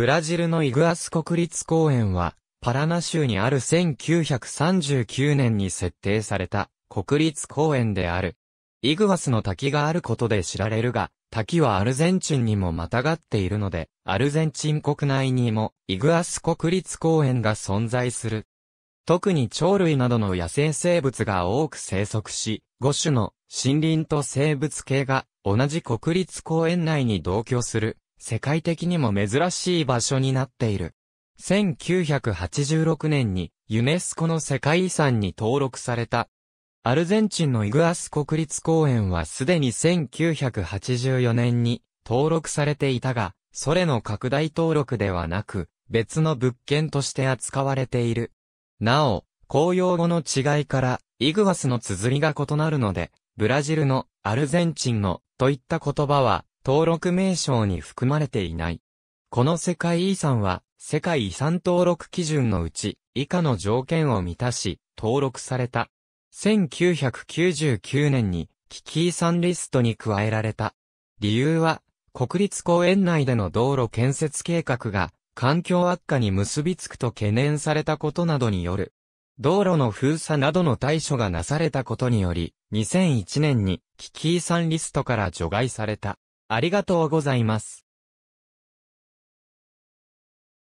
ブラジルのイグアス国立公園は、パラナ州にある1939年に設定された国立公園である。イグアスの滝があることで知られるが、滝はアルゼンチンにもまたがっているので、アルゼンチン国内にもイグアス国立公園が存在する。特に鳥類などの野生生物が多く生息し、5種の森林と生物系が同じ国立公園内に同居する世界的にも珍しい場所になっている。1986年にユネスコの世界遺産に登録された。アルゼンチンのイグアス国立公園はすでに1984年に登録されていたが、それの拡大登録ではなく、別の物件として扱われている。なお、公用語の違いから、イグアスの綴りが異なるので、ブラジルの、アルゼンチンの、といった言葉は、登録名称に含まれていない。この世界遺産は、世界遺産登録基準のうち、以下の条件を満たし、登録された。1999年に、危機遺産リストに加えられた。理由は、国立公園内での道路建設計画が、環境悪化に結びつくと懸念されたことなどによる。道路の封鎖などの対処がなされたことにより、2001年に危機遺産リストから除外された。ありがとうございます。